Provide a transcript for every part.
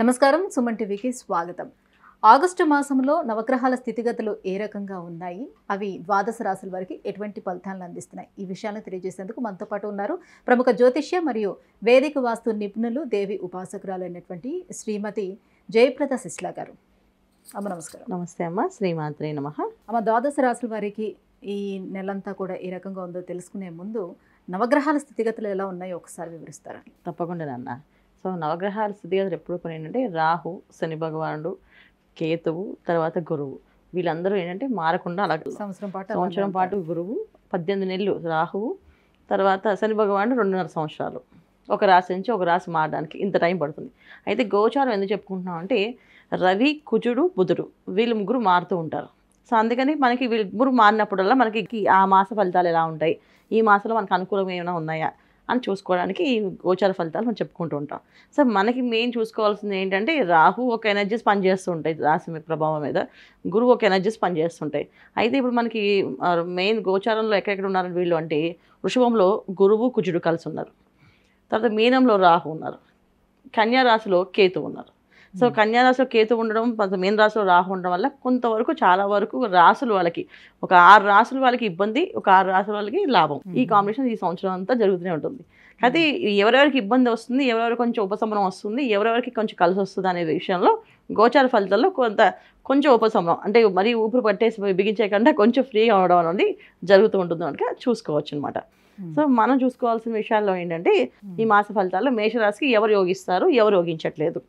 నమస్కారం సుమన్ టీవీకి స్వాగతం ఆగస్టు మాసంలో నవగ్రహాల స్థితిగతులు ఏ రకంగా ఉన్నాయి అవి ద్వాదశ రాశుల వారికి ఎటువంటి ఫలితాలను అందిస్తున్నాయి ఈ విషయాలను తెలియజేసేందుకు మనతో పాటు ఉన్నారు ప్రముఖ జ్యోతిష్య మరియు వేదిక వాస్తు నిపుణులు దేవి ఉపాసకురాలు అయినటువంటి శ్రీమతి జయప్రద సిస్లా గారు అమ్మ నమస్కారం నమస్తే అమ్మ శ్రీమాత్రి నమ అమ్మ ద్వాదశ రాశుల వారికి ఈ నెలంతా కూడా ఏ రకంగా ఉందో తెలుసుకునే ముందు నవగ్రహాల స్థితిగతులు ఎలా ఉన్నాయో ఒకసారి వివరిస్తారా తప్పకుండా నాన్న సో నవగ్రహాల స్థితిగతులు ఎప్పుడు కూడా ఏంటంటే రాహు శని భగవానుడు కేతువు తర్వాత గురువు వీళ్ళందరూ ఏంటంటే మారకుండా అలా సంవత్సరం పాటు సంవత్సరం పాటు గురువు పద్దెనిమిది నెలలు రాహువు తర్వాత శని భగవానుడు రెండున్నర సంవత్సరాలు ఒక రాశి నుంచి ఒక రాశి మారడానికి ఇంత టైం పడుతుంది అయితే గోచారం ఎందుకు చెప్పుకుంటున్నాం అంటే రవి కుజుడు బుధుడు వీళ్ళు ముగ్గురు మారుతూ ఉంటారు సో అందుకని మనకి వీళ్ళు ముగ్గురు మారినప్పుడల్లా మనకి ఆ మాస ఫలితాలు ఎలా ఉంటాయి ఈ మాసంలో మనకు అనుకూలంగా ఏమైనా ఉన్నాయా అని చూసుకోవడానికి ఈ గోచార ఫలితాలు మనం చెప్పుకుంటూ ఉంటాం సో మనకి మెయిన్ చూసుకోవాల్సింది ఏంటంటే రాహు ఒక ఎనర్జీస్ పనిచేస్తుంటాయి రాశి ప్రభావం మీద గురువు ఒక ఎనర్జీస్ పనిచేస్తుంటాయి అయితే ఇప్పుడు మనకి మెయిన్ గోచారంలో ఎక్కడెక్కడ ఉన్నారు వీళ్ళు అంటే వృషభంలో గురువు కుజుడు కలిసి ఉన్నారు తర్వాత మీనంలో రాహు ఉన్నారు కన్యా రాశిలో కేతు ఉన్నారు సో కన్యారాశిలో కేతు ఉండడం కొంత మీన రాశిలో రాహు ఉండడం వల్ల కొంతవరకు చాలా వరకు రాసులు వాళ్ళకి ఒక ఆరు రాసులు వాళ్ళకి ఇబ్బంది ఒక ఆరు రాసుల వాళ్ళకి లాభం ఈ కాంబినేషన్ ఈ సంవత్సరం అంతా జరుగుతూనే ఉంటుంది అయితే ఎవరెవరికి ఇబ్బంది వస్తుంది ఎవరెవరికి కొంచెం ఉపశమనం వస్తుంది ఎవరెవరికి కొంచెం కలిసి వస్తుంది అనే విషయంలో గోచార ఫలితాల్లో కొంత కొంచెం ఉపశమనం అంటే మరీ ఊపిరి పట్టేసి బిగించే కంటే కొంచెం ఫ్రీ ఉండడం అనేది జరుగుతూ ఉంటుంది కనుక చూసుకోవచ్చు అనమాట సో మనం చూసుకోవాల్సిన విషయాల్లో ఏంటంటే ఈ మాస ఫలితాల్లో మేషరాశికి ఎవరు యోగిస్తారు ఎవరు యోగించట్లేదు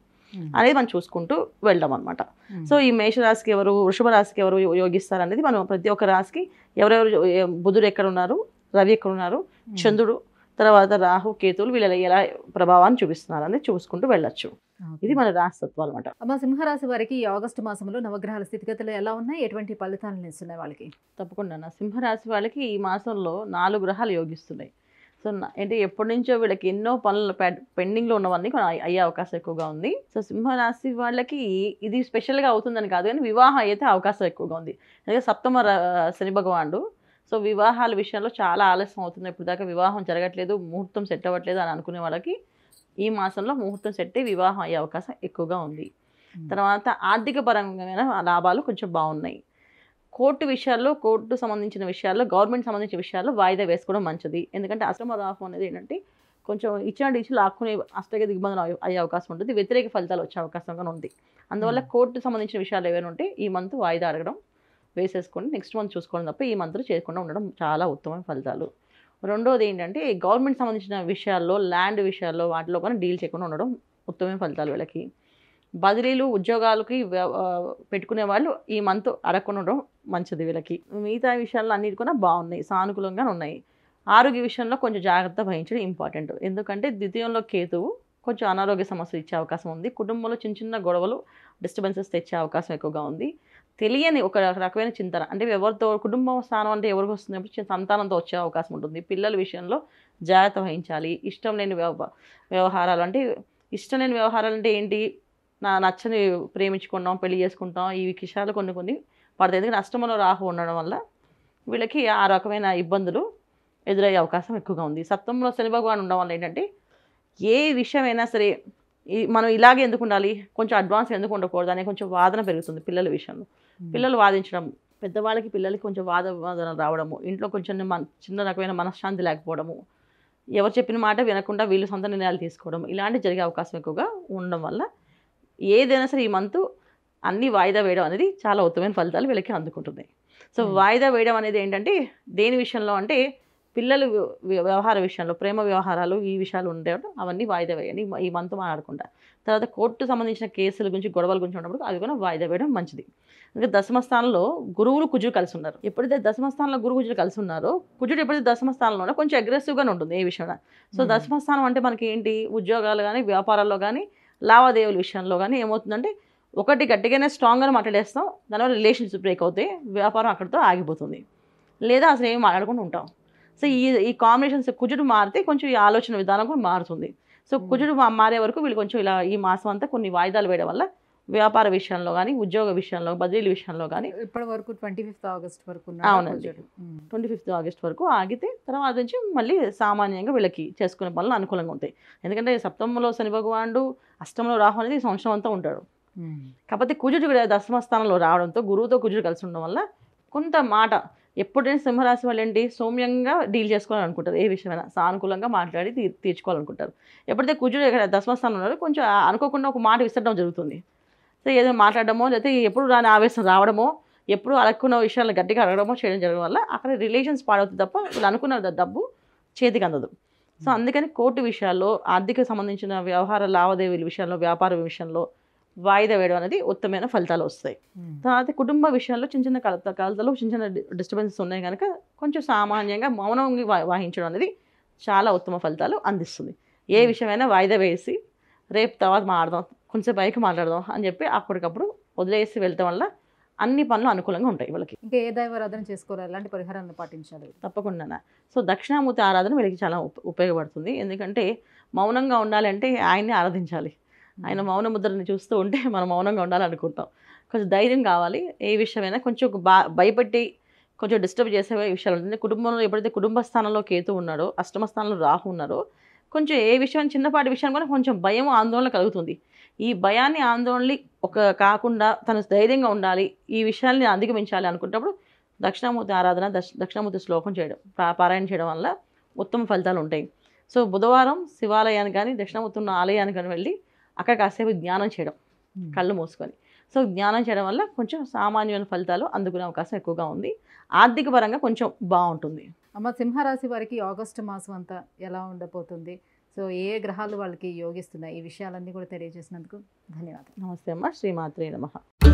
అనేది మనం చూసుకుంటూ వెళ్దాం అనమాట సో ఈ మేషరాశికి ఎవరు వృషభ రాశికి ఎవరు యోగిస్తారు అనేది మనం ప్రతి ఒక్క రాశికి ఎవరెవరు బుధుడు ఎక్కడ ఉన్నారు రవి ఎక్కడ ఉన్నారు చంద్రుడు తర్వాత రాహు కేతువులు వీళ్ళ ఎలా ప్రభావాన్ని చూపిస్తున్నారు అనేది చూసుకుంటూ వెళ్ళొచ్చు ఇది మన రాశి తత్వం అనమాట అమ్మ సింహరాశి వారికి ఆగస్టు మాసంలో నవగ్రహాల స్థితిగతులు ఎలా ఉన్నాయి ఎటువంటి ఫలితాలను ఇస్తున్నాయి వాళ్ళకి తప్పకుండా సింహరాశి వాళ్ళకి ఈ మాసంలో నాలుగు గ్రహాలు యోగిస్తున్నాయి చేస్తున్నా అంటే ఎప్పటి నుంచో వీళ్ళకి ఎన్నో పనులు పెండింగ్లో ఉన్నవన్నీ అయ్యే అవకాశం ఎక్కువగా ఉంది సో సింహరాశి వాళ్ళకి ఇది స్పెషల్గా అవుతుందని కాదు కానీ వివాహం అయితే అవకాశం ఎక్కువగా ఉంది అందుకే సప్తమ శని భగవానుడు సో వివాహాల విషయంలో చాలా ఆలస్యం అవుతుంది ఇప్పుడు దాకా వివాహం జరగట్లేదు ముహూర్తం సెట్ అవ్వట్లేదు అని అనుకునే వాళ్ళకి ఈ మాసంలో ముహూర్తం సెట్ వివాహం అయ్యే అవకాశం ఎక్కువగా ఉంది తర్వాత ఆర్థిక పరంగా లాభాలు కొంచెం బాగున్నాయి కోర్టు విషయాల్లో కోర్టు సంబంధించిన విషయాల్లో గవర్నమెంట్ సంబంధించిన విషయాల్లో వాయిదా వేసుకోవడం మంచిది ఎందుకంటే అసమ రాఫ్ అనేది ఏంటంటే కొంచెం ఇచ్చిన డిచ్చి లాక్కునే అష్టగా దిగ్బంధన అయ్యే అవకాశం ఉంటుంది వ్యతిరేక ఫలితాలు వచ్చే అవకాశం కానీ ఉంది అందువల్ల కోర్టు సంబంధించిన విషయాలు ఏమైనా ఉంటే ఈ మంత్ వాయిదా అడగడం వేసేసుకొని నెక్స్ట్ మంత్ చూసుకోవడం తప్ప ఈ మంత్లో చేయకుండా ఉండడం చాలా ఉత్తమ ఫలితాలు రెండోది ఏంటంటే గవర్నమెంట్ సంబంధించిన విషయాల్లో ల్యాండ్ విషయాల్లో వాటిలో కానీ డీల్ చేయకుండా ఉండడం ఉత్తమ ఫలితాలు వీళ్ళకి బదిలీలు ఉద్యోగాలకి పెట్టుకునే వాళ్ళు ఈ మంత్ అరకొనడం మంచిది వీళ్ళకి మిగతా విషయాల్లో అన్నిటి కూడా బాగున్నాయి సానుకూలంగా ఉన్నాయి ఆరోగ్య విషయంలో కొంచెం జాగ్రత్త వహించడం ఇంపార్టెంట్ ఎందుకంటే ద్వితీయంలో కేతువు కొంచెం అనారోగ్య సమస్యలు ఇచ్చే అవకాశం ఉంది కుటుంబంలో చిన్న చిన్న గొడవలు డిస్టర్బెన్సెస్ తెచ్చే అవకాశం ఎక్కువగా ఉంది తెలియని ఒక రకమైన చింతన అంటే ఎవరితో కుటుంబం స్థానం అంటే ఎవరికి వస్తున్నప్పుడు సంతానంతో వచ్చే అవకాశం ఉంటుంది పిల్లల విషయంలో జాగ్రత్త వహించాలి ఇష్టం లేని వ్యవహారాలు అంటే ఇష్టం లేని వ్యవహారాలు అంటే ఏంటి నా నచ్చని ప్రేమించుకుంటాం పెళ్లి చేసుకుంటాం ఈ విషయాలు కొన్ని కొన్ని పడతాయి ఎందుకంటే అష్టమంలో రాహు ఉండడం వల్ల వీళ్ళకి ఆ రకమైన ఇబ్బందులు ఎదురయ్యే అవకాశం ఎక్కువగా ఉంది సప్తంలో శని భగవాన్ ఉండడం వల్ల ఏంటంటే ఏ విషయమైనా సరే మనం ఇలాగే ఎందుకు ఉండాలి కొంచెం అడ్వాన్స్ ఎందుకు ఉండకూడదు అనే కొంచెం వాదన పెరుగుతుంది పిల్లల విషయంలో పిల్లలు వాదించడం పెద్దవాళ్ళకి పిల్లలకి కొంచెం వాద వాదన రావడము ఇంట్లో కొంచెం మన చిన్న రకమైన మనశ్శాంతి లేకపోవడము ఎవరు చెప్పిన మాట వినకుండా వీళ్ళు సొంత నిర్ణయాలు తీసుకోవడం ఇలాంటివి జరిగే అవకాశం ఎక్కువగా ఉండడం వల్ల ఏదైనా సరే ఈ మంత్ అన్నీ వాయిదా వేయడం అనేది చాలా ఉత్తమైన ఫలితాలు వీళ్ళకి అందుకుంటుంది సో వాయిదా వేయడం అనేది ఏంటంటే దేని విషయంలో అంటే పిల్లలు వ్యవహార విషయంలో ప్రేమ వ్యవహారాలు ఈ విషయాలు ఉండేవి అవన్నీ వాయిదా వేయండి ఈ మంత్ మాట్లాడుకుంటా తర్వాత కోర్టు సంబంధించిన కేసుల గురించి గొడవల గురించి ఉన్నప్పుడు అవి కూడా వాయిదా వేయడం మంచిది ఇంకా దశమ స్థానంలో గురువులు కుజుడు కలిసి ఉన్నారు ఎప్పుడైతే దశమస్థానంలో గురువు కుజుడు కలిసి ఉన్నారో కుజుడు ఎప్పుడైతే దశమస్థానంలో కొంచెం అగ్రెసివ్గానే ఉంటుంది ఏ విషయంలో సో దశమస్థానం అంటే మనకి ఏంటి ఉద్యోగాలు కానీ వ్యాపారాల్లో కానీ లావాదేవీల విషయంలో కానీ ఏమవుతుందంటే ఒకటి గట్టిగానే స్ట్రాంగ్గా మాట్లాడేస్తాం దానివల్ల రిలేషన్షిప్ బ్రేక్ అవుతాయి వ్యాపారం అక్కడితో ఆగిపోతుంది లేదా అసలు ఏమి మాట్లాడుకుంటూ ఉంటాం సో ఈ ఈ కాంబినేషన్స్ కుజుడు మారితే కొంచెం ఈ ఆలోచన విధానం కూడా మారుతుంది సో కుజుడు మారే వరకు వీళ్ళు కొంచెం ఇలా ఈ మాసం అంతా కొన్ని వాయిదాలు వేయడం వల్ల వ్యాపార విషయంలో కానీ ఉద్యోగ విషయంలో బదిలీ విషయంలో కానీ ఇప్పటి వరకు ట్వంటీ ఫిఫ్త్ ఆగస్ట్ వరకు అవునండి ట్వంటీ ఫిఫ్త్ ఆగస్ట్ వరకు ఆగితే తర్వాత నుంచి మళ్ళీ సామాన్యంగా వీళ్ళకి చేసుకునే పనులు అనుకూలంగా ఉంటాయి ఎందుకంటే సప్తమంలో శని భగవానుడు అష్టంలో రాహు అనేది సంవత్సరం అంతా ఉంటాడు కాకపోతే కుజుడు కూడా దశమ స్థానంలో రావడంతో గురువుతో కుజుడు కలిసి ఉండడం వల్ల కొంత మాట ఎప్పుడైనా సింహరాశి వాళ్ళు ఏంటి సౌమ్యంగా డీల్ చేసుకోవాలనుకుంటారు ఏ విషయమైనా సానుకూలంగా మాట్లాడి తీర్చుకోవాలనుకుంటారు ఎప్పుడైతే కుజుడు ఇక్కడ దశమస్థానం ఉన్నారో కొంచెం అనుకోకుండా ఒక మాట విసరడం జరుగుతుంది ఏదో మాట్లాడడమో లేకపోతే ఎప్పుడు దాని ఆవేశం రావడమో ఎప్పుడు అలక్కున్న విషయాలు గట్టిగా అడగడమో చేయడం జరగడం వల్ల అక్కడ రిలేషన్స్ పాడవుతుంది తప్ప వీళ్ళు అనుకున్న డబ్బు చేతికి అందదు సో hmm. అందుకని కోర్టు విషయాల్లో ఆర్థిక సంబంధించిన వ్యవహార లావాదేవీల విషయంలో వ్యాపార విషయంలో వాయిదా వేయడం అనేది ఉత్తమైన ఫలితాలు వస్తాయి hmm. తర్వాత కుటుంబ విషయాల్లో చిన్న చిన్న కలత కలతలు చిన్న చిన్న డిస్టర్బెన్సెస్ ఉన్నాయి కనుక కొంచెం సామాన్యంగా మౌనం వాహించడం అనేది చాలా ఉత్తమ ఫలితాలు అందిస్తుంది ఏ hmm. విషయమైనా వాయిదా వేసి రేపు తర్వాత అర్థం కొంచెం బైక్ మాట్లాడదాం అని చెప్పి అప్పటికప్పుడు వదిలేసి వెళ్తాం వల్ల అన్ని పనులు అనుకూలంగా ఉంటాయి వాళ్ళకి ఇంకా ఏ దైవారాధన చేసుకోవాలి ఎలాంటి పరిహారాన్ని పాటించాలి తప్పకుండా సో దక్షిణామూర్తి ఆరాధన వీళ్ళకి చాలా ఉపయోగపడుతుంది ఎందుకంటే మౌనంగా ఉండాలంటే ఆయన్ని ఆరాధించాలి ఆయన మౌన ముద్రని చూస్తూ ఉంటే మనం మౌనంగా ఉండాలనుకుంటాం కొంచెం ధైర్యం కావాలి ఏ విషయమైనా కొంచెం భయపెట్టి కొంచెం డిస్టర్బ్ చేసే విషయాలు ఉంటుంది కుటుంబంలో ఎప్పుడైతే కుటుంబ స్థానంలో కేతు ఉన్నాడో అష్టమ స్థానంలో రాహు ఉన్నాడో కొంచెం ఏ విషయం చిన్నపాటి విషయం కూడా కొంచెం భయం ఆందోళన కలుగుతుంది ఈ భయాన్ని ఆందోళనలు ఒక కాకుండా తను ధైర్యంగా ఉండాలి ఈ విషయాల్ని అధిగమించాలి అనుకున్నప్పుడు దక్షిణామూర్తి ఆరాధన దక్ష దక్షిణామూర్తి శ్లోకం చేయడం పారాయణ చేయడం వల్ల ఉత్తమ ఫలితాలు ఉంటాయి సో బుధవారం శివాలయానికి కానీ దక్షిణామూర్తి ఉన్న ఆలయానికి కానీ వెళ్ళి అక్కడ కాసేపు జ్ఞానం చేయడం hmm. కళ్ళు మూసుకొని సో జ్ఞానం చేయడం వల్ల కొంచెం సామాన్యమైన ఫలితాలు అందుకునే అవకాశం ఎక్కువగా ఉంది ఆర్థిక పరంగా కొంచెం బాగుంటుంది అమ్మ సింహరాశి వారికి ఆగస్టు మాసం అంతా ఎలా ఉండబోతుంది సో ఏ గ్రహాలు వాళ్ళకి యోగిస్తున్నాయి ఈ విషయాలన్నీ కూడా తెలియజేసినందుకు ధన్యవాదాలు నమస్తే అమ్మ శ్రీమాత్రి నమ